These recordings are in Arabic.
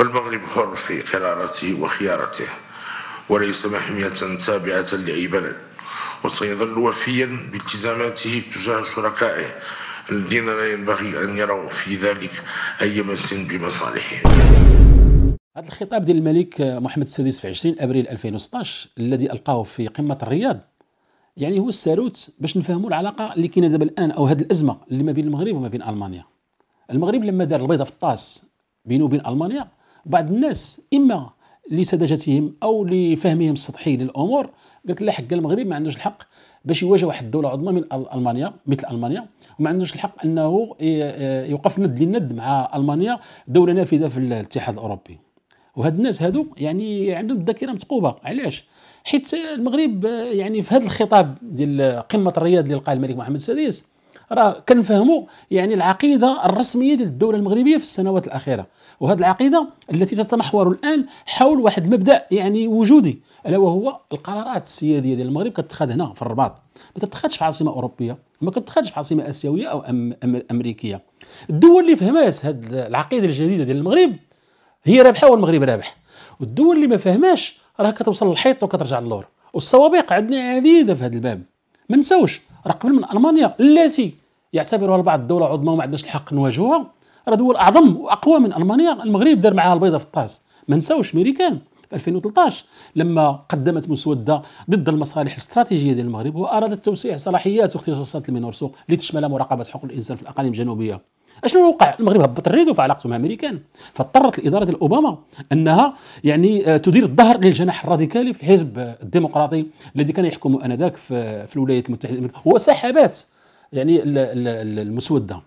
فالمغرب حر في قرارته وخيارته وليس محمية تابعة لأي بلد وسيظل وفيا بالتزاماته تجاه شركائه الذين لا ينبغي أن يروا في ذلك أي مس بمصالحهم هذا الخطاب ديال الملك محمد السادس في 20 ابريل 2016 الذي القاه في قمه الرياض يعني هو الساروت باش نفهموا العلاقه اللي كاينه دابا الان او هذه الازمه اللي ما بين المغرب وما بين المانيا المغرب لما دار البيضه في الطاس بينه وبين المانيا بعض الناس اما لسذاجتهم او لفهمهم السطحي للامور قال لك لا حق المغرب ما عندوش الحق باش يواجه واحد الدوله عظمى من المانيا مثل المانيا وما عندوش الحق انه آه، يوقف ند للند مع المانيا دوله نافذه في الاتحاد الاوروبي وهاد الناس هادو يعني عندهم الذاكره مثقوبه علاش حيت المغرب آه، يعني في هذا الخطاب ديال قمه الرياض اللي لقاه الملك محمد السادس راه كنفهموا يعني العقيده الرسميه ديال الدوله المغربيه في السنوات الاخيره وهذه العقيده التي تتمحور الان حول واحد المبدا يعني وجودي الا وهو القرارات السياديه ديال المغرب كتتخذ هنا في الرباط ما تتخذش في عاصمه اوروبيه ما كتتخذش في عاصمه اسيويه او أم أم امريكيه الدول اللي فهمات هذه العقيده الجديده ديال المغرب هي رابحه والمغرب رابح والدول اللي ما فهماش راه كتوصل للحيط وكترجع للور والسوابق عندنا عديده في هذا الباب ما نساوش راه قبل من المانيا التي يعتبرها البعض الدوله عظمى وما عندناش الحق نواجهوها راه دول اعظم واقوى من المانيا المغرب دار معاها البيضه في الطاس ما نساوش ميريكان في 2013 لما قدمت مسوده ضد المصالح الاستراتيجيه ديال المغرب وارادت توسيع صلاحيات واختصاصات المينورسو لتشمل مراقبه حقوق الانسان في الاقاليم الجنوبيه اشنو وقع المغرب هبط الريدو في علاقته مع امريكان فاضطرت الاداره ديال اوباما انها يعني آه، تدير الظهر للجناح الراديكالي في الحزب الديمقراطي الذي كان يحكم انذاك في آه، الولايات المتحده وسحبات يعني المسوده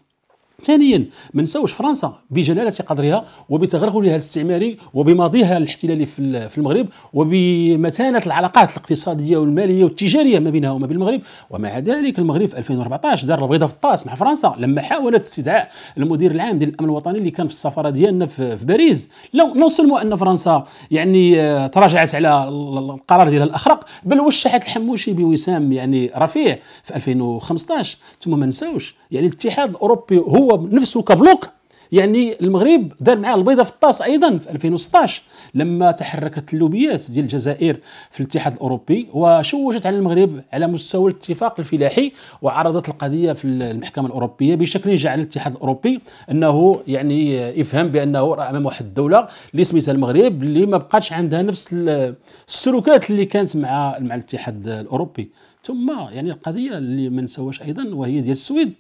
ثانيا ما نساوش فرنسا بجلاله قدرها وبتغلغلها الاستعماري وبماضيها الاحتلالي في المغرب وبمتانه العلاقات الاقتصاديه والماليه والتجاريه ما بينها وما بين المغرب ومع ذلك المغرب في 2014 دار البيضه في الطاس مع فرنسا لما حاولت استدعاء المدير العام ديال الامن الوطني اللي كان في السفاره ديالنا في باريس لو نوصل ان فرنسا يعني آه، تراجعت على القرار ديالها الاخرق بل وشحت الحموشي بوسام يعني رفيع في 2015 ثم ما نساوش يعني الاتحاد الاوروبي هو هو نفسه كبلوك يعني المغرب دار معاه البيضه في الطاس ايضا في 2016 لما تحركت اللوبيات ديال الجزائر في الاتحاد الاوروبي وشوشت على المغرب على مستوى الاتفاق الفلاحي وعرضت القضيه في المحكمه الاوروبيه بشكل جعل الاتحاد الاوروبي انه يعني يفهم بانه راه امام واحد الدوله اللي سميتها المغرب اللي ما بقاتش عندها نفس السلوكات اللي كانت مع مع الاتحاد الاوروبي ثم يعني القضيه اللي ما نساوهاش ايضا وهي ديال السويد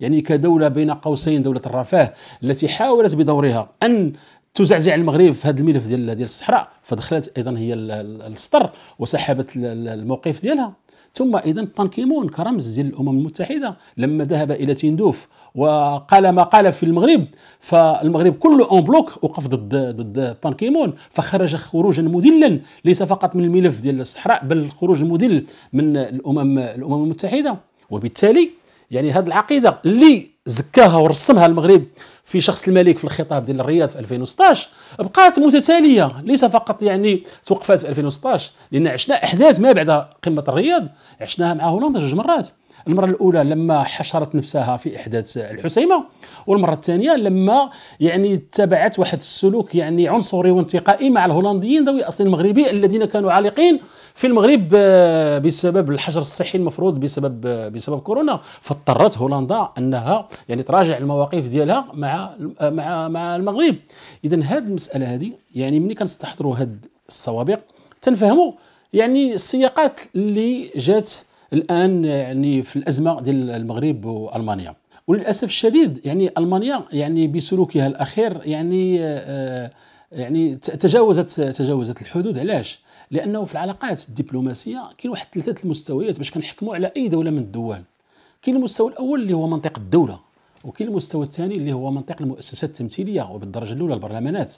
يعني كدولة بين قوسين دولة الرفاه التي حاولت بدورها أن تزعزع المغرب في هذا الملف ديال ديال الصحراء فدخلت ايضا هي السطر وسحبت الموقف ديالها ثم ايضا بانكيمون كرمز ديال الامم المتحده لما ذهب الى تندوف وقال ما قال في المغرب فالمغرب كله اون بلوك وقف ضد ضد بانكيمون فخرج خروجا مذلا ليس فقط من الملف ديال الصحراء بل خروج مذل من الامم الامم المتحده وبالتالي يعني هذه العقيده اللي زكاها ورسمها المغرب في شخص الملك في الخطاب ديال الرياض في 2016 بقات متتاليه ليس فقط يعني توقفات في 2016 لان عشنا احداث ما بعد قمه الرياض عشناها مع هولندا جوج مرات المره الاولى لما حشرت نفسها في احداث الحسيمه والمره الثانيه لما يعني اتبعت واحد السلوك يعني عنصري وانتقائي مع الهولنديين ذوي اصل مغربي الذين كانوا عالقين في المغرب آه، بسبب الحجر الصحي المفروض بسبب آه، بسبب كورونا فاضطرت هولندا انها يعني تراجع المواقف ديالها مع آه، مع مع المغرب اذا هذه المساله هذه يعني ملي كنستحضروا هاد السوابق تنفهموا يعني السياقات اللي جات الان يعني في الازمه ديال المغرب والمانيا وللاسف الشديد يعني المانيا يعني بسلوكها الاخير يعني آه يعني تجاوزت تجاوزت الحدود علاش؟ لانه في العلاقات الدبلوماسيه كاين واحد ثلاثه المستويات باش كنحكموا على اي دوله من الدول كاين المستوى الاول اللي هو منطق الدوله وكاين المستوى الثاني اللي هو منطق المؤسسات التمثيليه وبالدرجه الاولى البرلمانات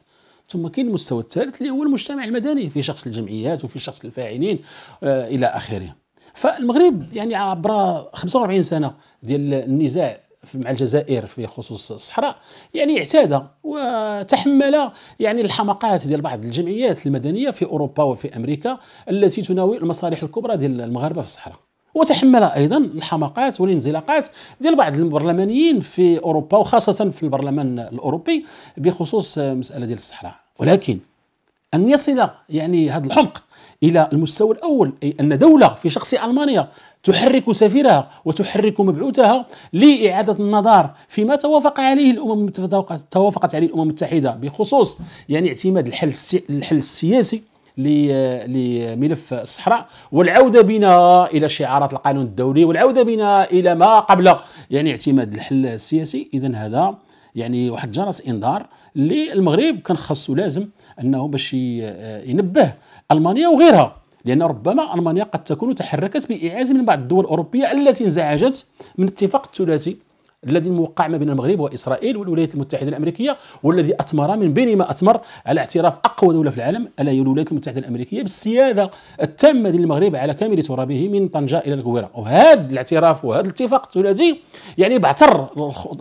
ثم كاين المستوى الثالث اللي هو المجتمع المدني في شخص الجمعيات وفي شخص الفاعلين آه الى اخره فالمغرب يعني عبر 45 سنه ديال النزاع مع الجزائر في خصوص الصحراء يعني اعتاد وتحمل يعني الحماقات ديال بعض الجمعيات المدنيه في اوروبا وفي امريكا التي تناول المصالح الكبرى ديال المغاربه في الصحراء وتحمل ايضا الحماقات والانزلاقات ديال بعض البرلمانيين في اوروبا وخاصه في البرلمان الاوروبي بخصوص مساله ديال الصحراء ولكن أن يصل يعني هذا الحمق إلى المستوى الأول أي أن دولة في شخص ألمانيا تحرك سفيرها وتحرك مبعوثها لإعادة النظر فيما توافق عليه الأمم توافقت عليه الأمم المتحدة بخصوص يعني اعتماد الحل الحل السياسي لملف الصحراء والعودة بنا إلى شعارات القانون الدولي والعودة بنا إلى ما قبل يعني اعتماد الحل السياسي إذا هذا يعني واحد جرس انذار اللي المغرب كان خاصو لازم انه باش ينبه المانيا وغيرها لان ربما المانيا قد تكون تحركت باعاز من بعض الدول الاوروبيه التي انزعجت من اتفاق الثلاثي الذي موقع ما بين المغرب واسرائيل والولايات المتحده الامريكيه والذي اثمر من بين ما اثمر على اعتراف اقوى دوله في العالم الا هي الولايات المتحده الامريكيه بالسياده التامه للمغرب على كامل ترابه من طنجه الى الكويره وهذا الاعتراف وهذا الاتفاق الثلاثي يعني بعثر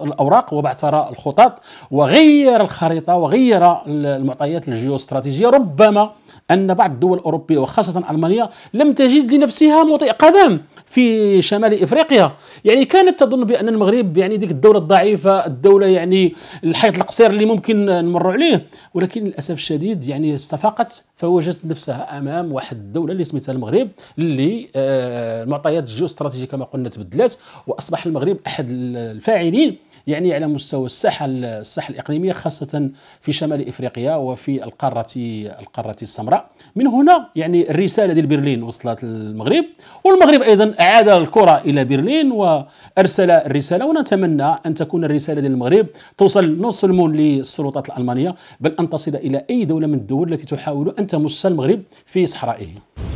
الاوراق وبعثر الخطط وغير الخريطه وغير المعطيات الجيوستراتيجيه ربما أن بعض الدول الأوروبية وخاصة ألمانيا لم تجد لنفسها مطيع قدم في شمال إفريقيا يعني كانت تظن بأن المغرب يعني ديك الدولة الضعيفة الدولة يعني الحيط القصير اللي ممكن نمروا عليه ولكن للأسف الشديد يعني استفاقت فوجدت نفسها أمام واحد الدولة اللي سميتها المغرب اللي آه، المعطيات الجيوستراتيجية كما قلنا تبدلت وأصبح المغرب أحد الفاعلين يعني على مستوى الساحه الساحه الاقليميه خاصه في شمال افريقيا وفي القاره القاره السمراء من هنا يعني الرساله ديال برلين وصلت للمغرب والمغرب ايضا عاد الكره الى برلين وارسل الرساله ونتمنى ان تكون الرساله ديال المغرب توصل نص المون للسلطات الالمانيه بل ان تصل الى اي دوله من الدول التي تحاول ان تمس المغرب في صحرائه